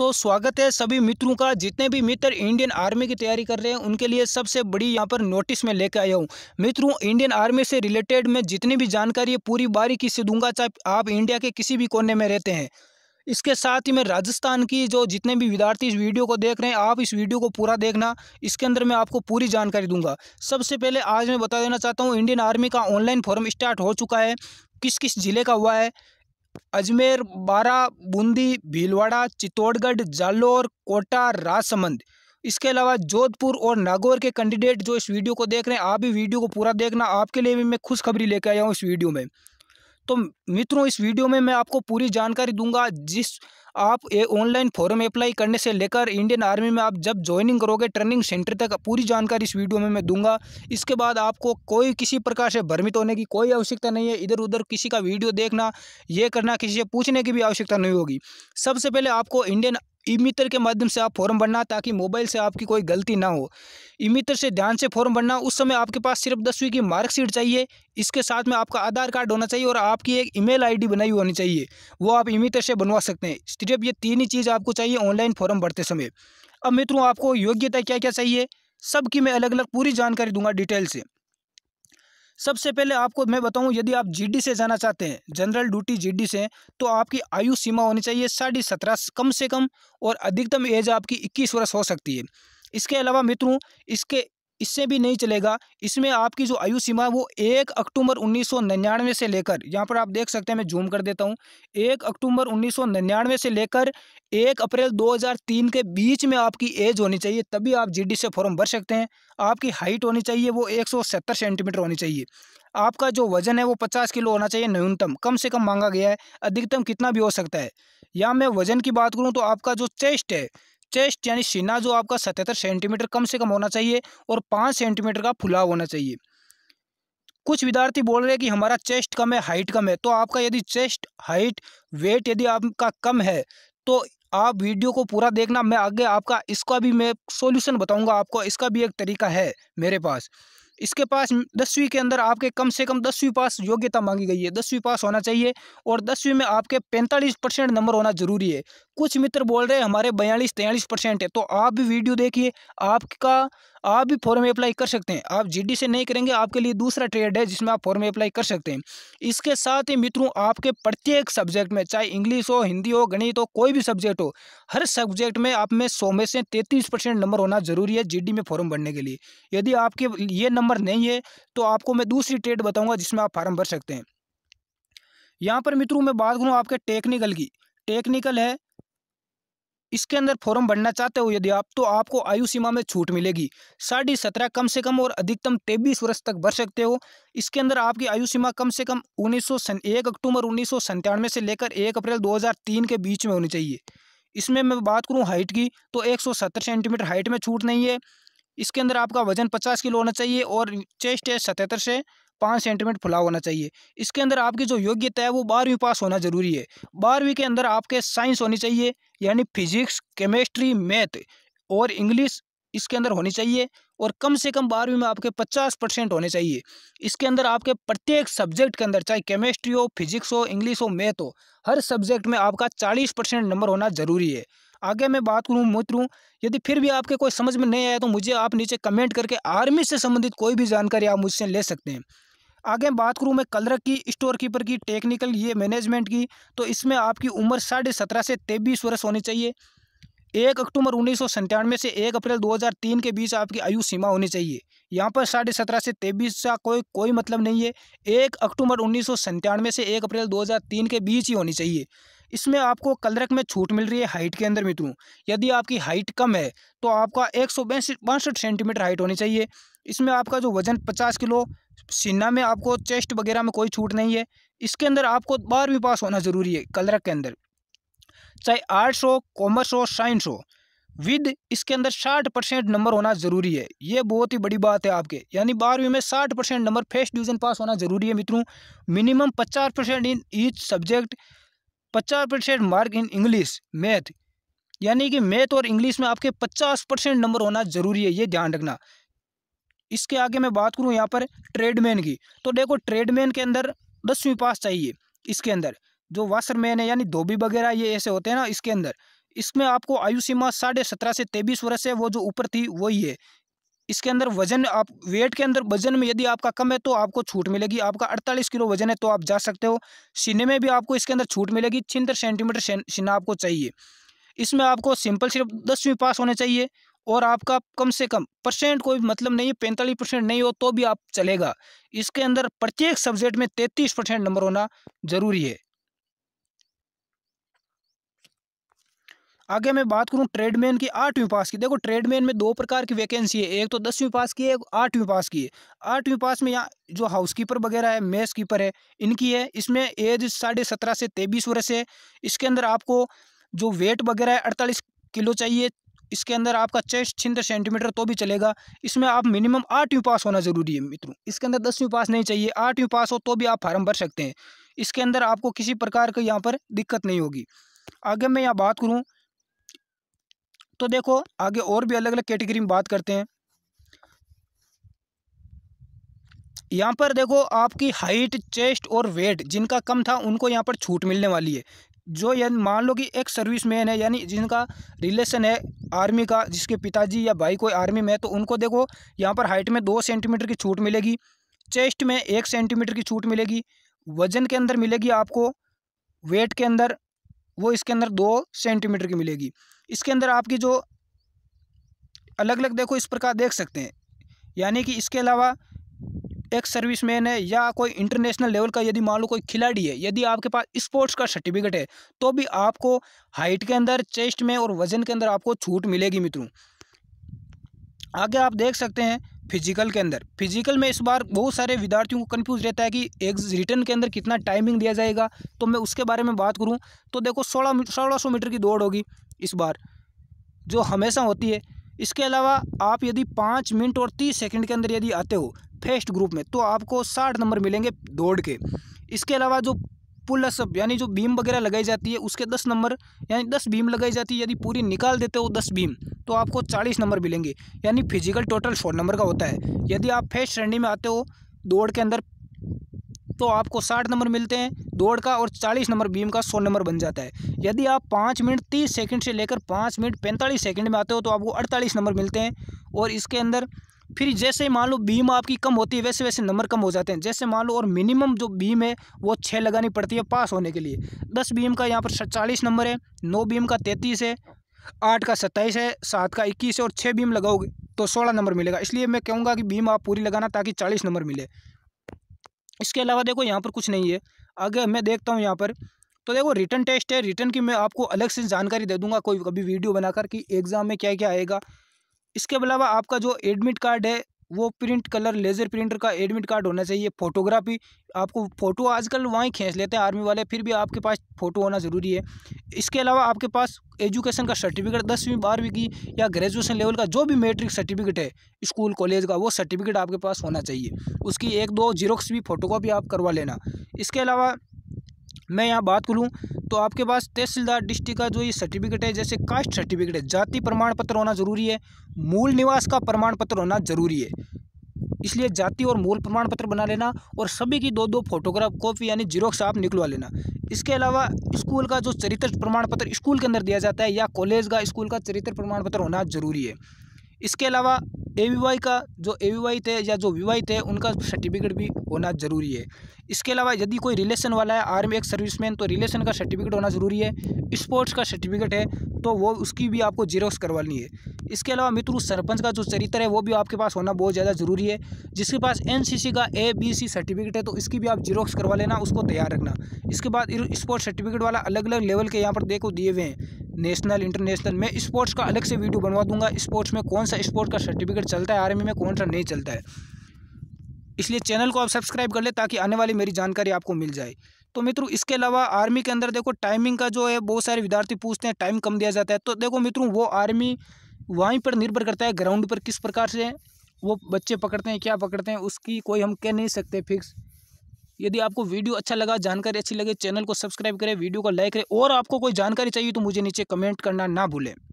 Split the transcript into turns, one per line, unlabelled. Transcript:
दोस्तों स्वागत है सभी मित्रों का जितने भी मित्र इंडियन आर्मी की तैयारी कर रहे हैं उनके लिए सबसे बड़ी यहाँ पर नोटिस में लेकर आया हूँ मित्रों इंडियन आर्मी से रिलेटेड मैं जितनी भी जानकारी है पूरी बारीकी से दूंगा चाहे आप इंडिया के किसी भी कोने में रहते हैं इसके साथ ही मैं राजस्थान की जो जितने भी विद्यार्थी इस वीडियो को देख रहे हैं आप इस वीडियो को पूरा देखना इसके अंदर मैं आपको पूरी जानकारी दूंगा सबसे पहले आज मैं बता देना चाहता हूँ इंडियन आर्मी का ऑनलाइन फॉर्म स्टार्ट हो चुका है किस किस ज़िले का हुआ है अजमेर बारा बूंदी भीलवाड़ा चित्तौड़गढ़ जालौर कोटा राजसमंद इसके अलावा जोधपुर और नागौर के कैंडिडेट जो इस वीडियो को देख रहे हैं आप भी वीडियो को पूरा देखना आपके लिए भी मैं खुशखबरी लेकर आया हूँ इस वीडियो में तो मित्रों इस वीडियो में मैं आपको पूरी जानकारी दूंगा जिस आप ये ऑनलाइन फॉर्म अप्लाई करने से लेकर इंडियन आर्मी में आप जब ज्वाइनिंग करोगे ट्रेनिंग सेंटर तक पूरी जानकारी इस वीडियो में मैं दूंगा इसके बाद आपको कोई किसी प्रकार से भ्रमित होने की कोई आवश्यकता नहीं है इधर उधर किसी का वीडियो देखना ये करना किसी से पूछने की भी आवश्यकता नहीं होगी सबसे पहले आपको इंडियन ई मित्र के माध्यम से आप फॉर्म भरना ताकि मोबाइल से आपकी कोई गलती ना हो ई मित्र से ध्यान से फॉर्म भरना उस समय आपके पास सिर्फ दसवीं की मार्कशीट चाहिए इसके साथ में आपका आधार कार्ड होना चाहिए और आपकी एक ईमेल आईडी बनाई होनी चाहिए वो आप ई मित्र से बनवा सकते हैं सिर्फ ये तीन ही चीज़ आपको चाहिए ऑनलाइन फॉर्म भरते समय अब मित्रों आपको योग्यता क्या क्या चाहिए सबकी मैं अलग अलग पूरी जानकारी दूंगा डिटेल से सबसे पहले आपको मैं बताऊं यदि आप जीडी से जाना चाहते हैं जनरल ड्यूटी जीडी से तो आपकी आयु सीमा होनी चाहिए साढ़े सत्रह कम से कम और अधिकतम एज आपकी इक्कीस वर्ष हो सकती है इसके अलावा मित्रों इसके इससे भी नहीं चलेगा इसमें आपकी जो आयु सीमा वो एक अक्टूबर उन्नीस से लेकर यहाँ पर आप देख सकते हैं मैं जूम कर देता हूँ एक अक्टूबर उन्नीस से लेकर एक अप्रैल 2003 के बीच में आपकी एज होनी चाहिए तभी आप जीडी से फॉर्म भर सकते हैं आपकी हाइट होनी चाहिए वो 170 सेंटीमीटर होनी चाहिए आपका जो वजन है वो पचास किलो होना चाहिए न्यूनतम कम से कम मांगा गया है अधिकतम कितना भी हो सकता है या मैं वजन की बात करूँ तो आपका जो चेस्ट है चेस्ट यानी सीना जो आपका सतहत्तर सेंटीमीटर कम से कम होना चाहिए और पाँच सेंटीमीटर का फुलाव होना चाहिए कुछ विद्यार्थी बोल रहे हैं कि हमारा चेस्ट कम है हाइट कम है तो आपका यदि चेस्ट हाइट वेट यदि आपका कम है तो आप वीडियो को पूरा देखना मैं आगे आपका इसका भी मैं सॉल्यूशन बताऊंगा आपको इसका भी एक तरीका है मेरे पास इसके पास दसवीं के अंदर आपके कम से कम दसवीं पास योग्यता मांगी गई है दसवीं पास होना चाहिए और दसवीं में आपके पैंतालीस परसेंट नंबर होना जरूरी है कुछ मित्र बोल रहे हैं हमारे बयालीस तेयालीस परसेंट है तो आप भी वीडियो देखिए आपका आप भी फॉर्म में अप्लाई कर सकते हैं आप जी से नहीं करेंगे आपके लिए दूसरा ट्रेड है जिसमें आप फॉर्म अप्लाई कर सकते हैं इसके साथ ही मित्रों आपके प्रत्येक सब्जेक्ट में चाहे इंग्लिश हो हिंदी हो गणित हो कोई भी सब्जेक्ट हो हर सब्जेक्ट में आप में सौ में से तैंतीस परसेंट नंबर होना जरूरी है जी में फॉर्म भरने के लिए यदि आपके ये नंबर नहीं है तो आपको मैं दूसरी ट्रेड बताऊँगा जिसमें आप फॉर्म भर सकते हैं यहाँ पर मित्रों मैं बात करूँ आपके टेक्निकल की टेक्निकल है इसके अंदर फॉर्म भरना चाहते हो यदि आप तो आपको आयु सीमा में छूट मिलेगी साढ़े सत्रह कम से कम और अधिकतम तेईस वर्ष तक भर सकते हो इसके अंदर आपकी आयु सीमा कम से कम उन्नीस सौ एक अक्टूबर उन्नीस सौ से लेकर एक अप्रैल 2003 के बीच में होनी चाहिए इसमें मैं बात करूँ हाइट की तो 170 सेंटीमीटर हाइट में छूट नहीं है इसके अंदर आपका वजन पचास किलो होना चाहिए और चेस्ट है सतहत्तर से पाँच सेंटीमीटर फुला होना चाहिए इसके अंदर आपकी जो योग्यता है वो बारहवीं पास होना जरूरी है बारहवीं के अंदर आपके साइंस होनी चाहिए यानी फिजिक्स केमिस्ट्री मैथ और इंग्लिश इसके अंदर होनी चाहिए और कम से कम बारहवीं में आपके पचास परसेंट होने चाहिए इसके अंदर आपके प्रत्येक सब्जेक्ट के अंदर चाहे केमिस्ट्री हो फिजिक्स हो इंग्लिश हो मैथ हो हर सब्जेक्ट में आपका चालीस परसेंट नंबर होना जरूरी है आगे मैं बात करूँ मित्र यदि फिर भी आपके कोई समझ में नहीं आया तो मुझे आप नीचे कमेंट करके आर्मी से संबंधित कोई भी जानकारी आप मुझसे ले सकते हैं आगे बात करूँ मैं कलर की स्टोर कीपर की टेक्निकल ये मैनेजमेंट की तो इसमें आपकी उम्र साढ़े सत्रह से तेईस वर्ष होनी चाहिए एक अक्टूबर उन्नीस से एक अप्रैल 2003 के बीच आपकी आयु सीमा होनी चाहिए यहाँ पर साढ़े सत्रह से तेईस का कोई कोई मतलब नहीं है एक अक्टूबर उन्नीस से एक अप्रैल 2003 के बीच ही होनी चाहिए इसमें आपको कलरक में छूट मिल रही है हाइट के अंदर मित्रों यदि आपकी हाइट कम है तो आपका एक सौ बासठ सेंटीमीटर हाइट होनी चाहिए इसमें आपका जो वजन पचास किलो सीना में आपको चेस्ट वगैरह में कोई छूट नहीं है इसके अंदर आपको बारहवीं पास होना ज़रूरी है कलरक के अंदर चाहे आर्ट्स हो कॉमर्स हो साइंस हो विद इसके अंदर साठ परसेंट नंबर होना ज़रूरी है ये बहुत ही बड़ी बात है आपके यानी बारहवीं में साठ percent number first division pass होना ज़रूरी है मित्रों मिनिमम पचास परसेंट इन ईच सब्जेक्ट पचास percent mark in English math यानी कि मैथ और इंग्लिश में आपके पचास परसेंट नंबर होना जरूरी है ये ध्यान रखना इसके आगे मैं बात करूँ यहाँ पर ट्रेडमैन की तो देखो ट्रेडमैन के अंदर दसवीं पास चाहिए इसके अंदर जो वासरमैन है यानी धोबी वगैरह ये ऐसे होते हैं ना इसके अंदर इसमें आपको आयु सीमा साढ़े सत्रह से तेईस वर्ष है वो जो ऊपर थी वही है इसके अंदर वजन आप वेट के अंदर वजन में यदि आपका कम है तो आपको छूट मिलेगी आपका अड़तालीस किलो वजन है तो आप जा सकते हो सीने में भी आपको इसके अंदर छूट मिलेगी छिहत्तर सेंटीमीटर सीना आपको चाहिए इसमें आपको सिंपल सिर्फ दसवीं पास होने चाहिए और आपका कम से कम परसेंट कोई मतलब नहीं है पैंतालीस परसेंट नहीं हो तो भी आप चलेगा इसके अंदर प्रत्येक सब्जेक्ट में तैंतीस परसेंट नंबर होना जरूरी है आगे मैं बात करूँ ट्रेडमैन की आठवीं पास की देखो ट्रेडमैन में दो प्रकार की वैकेंसी है एक तो दसवीं पास की है एक आठवीं पास की है आठवीं पास में यहाँ जो हाउस कीपर वगैरह है मेस कीपर है इनकी है इसमें एज साढ़े सत्रह से तेईस वर्ष है इसके अंदर आपको जो वेट वगैरह है अड़तालीस किलो चाहिए इसके अंदर आपका चेस्ट छिंदर सेंटीमीटर तो भी चलेगा इसमें आप मिनिमम आठवीं पास होना ज़रूरी है मित्रों इसके अंदर दसवीं पास नहीं चाहिए आठवीं पास हो तो भी आप फार्म भर सकते हैं इसके अंदर आपको किसी प्रकार का यहाँ पर दिक्कत नहीं होगी आगे मैं यहाँ बात करूँ तो देखो आगे और भी अलग अलग कैटेगरी में बात करते हैं यहाँ पर देखो आपकी हाइट चेस्ट और वेट जिनका कम था उनको यहाँ पर छूट मिलने वाली है जो यानी मान लो कि एक सर्विस मैन है यानी जिनका रिलेशन है आर्मी का जिसके पिताजी या भाई कोई आर्मी में है तो उनको देखो यहाँ पर हाइट में दो सेंटीमीटर की छूट मिलेगी चेस्ट में एक सेंटीमीटर की छूट मिलेगी वजन के अंदर मिलेगी आपको वेट के अंदर वो इसके अंदर दो सेंटीमीटर की मिलेगी इसके अंदर आपकी जो अलग अलग देखो इस प्रकार देख सकते हैं यानी कि इसके अलावा एक सर्विस मैन है या कोई इंटरनेशनल लेवल का यदि मान लो कोई खिलाड़ी है यदि आपके पास स्पोर्ट्स का सर्टिफिकेट है तो भी आपको हाइट के अंदर चेस्ट में और वजन के अंदर आपको छूट मिलेगी मित्रों आगे आप देख सकते हैं फिजिकल के अंदर फिजिकल में इस बार बहुत सारे विद्यार्थियों को कंफ्यूज रहता है कि एक रिटर्न के अंदर कितना टाइमिंग दिया जाएगा तो मैं उसके बारे में बात करूं तो देखो सोलह सोलह सौ मीटर की दौड़ होगी इस बार जो हमेशा होती है इसके अलावा आप यदि पाँच मिनट और तीस सेकंड के अंदर यदि आते हो फेस्ट ग्रुप में तो आपको साठ नंबर मिलेंगे दौड़ के इसके अलावा जो पुलसअप यानी जो बीम वगैरह लगाई जाती है उसके दस नंबर यानी दस बीम लगाई जाती है यदि पूरी निकाल देते हो दस बीम तो आपको चालीस नंबर मिलेंगे यानी फिजिकल टोटल सौ नंबर का होता है यदि आप फेस्ट श्रेणी में आते हो दौड़ के अंदर तो आपको साठ नंबर मिलते हैं दौड़ का और चालीस नंबर बीम का सौ नंबर बन जाता है यदि आप पाँच मिनट तीस सेकंड से लेकर पाँच मिनट पैंतालीस सेकंड में आते हो तो आपको अड़तालीस नंबर मिलते हैं और इसके अंदर फिर जैसे मान लो बीम आपकी कम होती है वैसे वैसे नंबर कम हो जाते हैं जैसे मान लो और मिनिमम जो बीम है वो छः लगानी पड़ती है पास होने के लिए दस बीम का यहाँ पर चालीस नंबर है नौ बीम का तैंतीस है आठ का सत्ताईस है सात का इक्कीस है और छः बीम लगाओगे तो सोलह नंबर मिलेगा इसलिए मैं कहूँगा कि बीम आप पूरी लगाना ताकि चालीस नंबर मिले इसके अलावा देखो यहाँ पर कुछ नहीं है आगे मैं देखता हूँ यहाँ पर तो देखो रिटर्न टेस्ट है रिटर्न की मैं आपको अलग से जानकारी दे दूंगा कोई कभी वीडियो बनाकर कि एग्ज़ाम में क्या क्या आएगा इसके अलावा आपका जो एडमिट कार्ड है वो प्रिंट कलर लेज़र प्रिंटर का एडमिट कार्ड होना चाहिए फोटोग्राफी आपको फ़ोटो आजकल वहीं खींच लेते हैं आर्मी वाले फिर भी आपके पास फ़ोटो होना ज़रूरी है इसके अलावा आपके पास एजुकेशन का सर्टिफिकेट दसवीं बारहवीं की या ग्रेजुएशन लेवल का जो भी मेट्रिक सर्टिफिकेट है स्कूल कॉलेज का वो सर्टिफिकेट आपके पास होना चाहिए उसकी एक दो जीरोक्स भी फ़ोटोकॉपी आप करवा लेना इसके अलावा मैं यहाँ बात करूँ तो आपके पास तहसीलदार डिस्ट्रिक्ट का जो ये सर्टिफिकेट है जैसे कास्ट सर्टिफिकेट है जाति प्रमाण पत्र होना ज़रूरी है मूल निवास का प्रमाण पत्र होना ज़रूरी है इसलिए जाति और मूल प्रमाण पत्र बना लेना और सभी की दो दो फोटोग्राफ कॉपी यानी जीरोक्स आप निकलवा लेना इसके अलावा स्कूल का जो चरित्र प्रमाण पत्र स्कूल के अंदर दिया जाता है या कॉलेज का स्कूल का चरित्र प्रमाण पत्र होना जरूरी है इसके अलावा ए का जो ए थे या जो विवाहित है उनका सर्टिफिकेट भी होना जरूरी है इसके अलावा यदि कोई रिलेशन वाला है आर्मी एक सर्विसमैन तो रिलेशन का सर्टिफिकेट होना ज़रूरी है स्पोर्ट्स का सर्टिफिकेट है तो वो उसकी भी आपको जीरोक्स करवानी है इसके अलावा मित्र सरपंच का जो चरित्र है वो भी आपके पास होना बहुत ज़्यादा ज़रूरी है जिसके पास एन का ए बी सी सर्टिफिकेट है तो इसकी भी आप जीरोक्स करवा लेना उसको तैयार रखना इसके बाद स्पोर्ट्स सर्टिफिकेट वाला अलग अलग लेवल के यहाँ पर देखो दिए हुए हैं नेशनल इंटरनेशनल मैं स्पोर्ट्स का अलग से वीडियो बनवा दूंगा स्पोर्ट्स में कौन सा स्पोर्ट का सर्टिफिकेट चलता है आर्मी में कौन सा नहीं चलता है इसलिए चैनल को आप सब्सक्राइब कर ले ताकि आने वाली मेरी जानकारी आपको मिल जाए तो मित्रों इसके अलावा आर्मी के अंदर देखो टाइमिंग का जो है बहुत सारे विद्यार्थी पूछते हैं टाइम कम दिया जाता है तो देखो मित्रों वो आर्मी वहीं पर निर्भर करता है ग्राउंड पर किस प्रकार से वो बच्चे पकड़ते हैं क्या पकड़ते हैं उसकी कोई हम कह नहीं सकते फिक्स यदि आपको वीडियो अच्छा लगा जानकारी अच्छी लगे चैनल को सब्सक्राइब करें वीडियो को लाइक करें और आपको कोई जानकारी चाहिए तो मुझे नीचे कमेंट करना ना भूलें